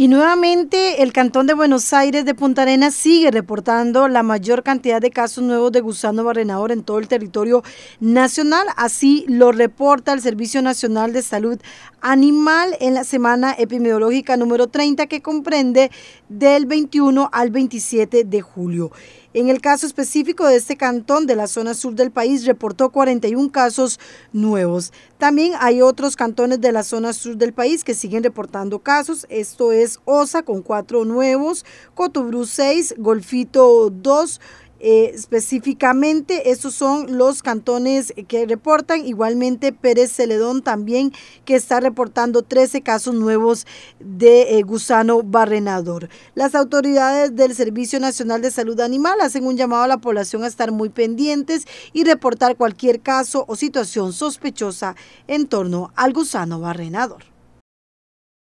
Y nuevamente, el Cantón de Buenos Aires de Punta Arenas sigue reportando la mayor cantidad de casos nuevos de gusano barrenador en todo el territorio nacional. Así lo reporta el Servicio Nacional de Salud Animal en la semana epidemiológica número 30 que comprende del 21 al 27 de julio. En el caso específico de este cantón de la zona sur del país reportó 41 casos nuevos. También hay otros cantones de la zona sur del país que siguen reportando casos. Esto es Osa con cuatro nuevos, Cotubrú 6, Golfito 2 eh, específicamente, esos son los cantones que reportan. Igualmente, Pérez Celedón también, que está reportando 13 casos nuevos de eh, gusano barrenador. Las autoridades del Servicio Nacional de Salud Animal hacen un llamado a la población a estar muy pendientes y reportar cualquier caso o situación sospechosa en torno al gusano barrenador.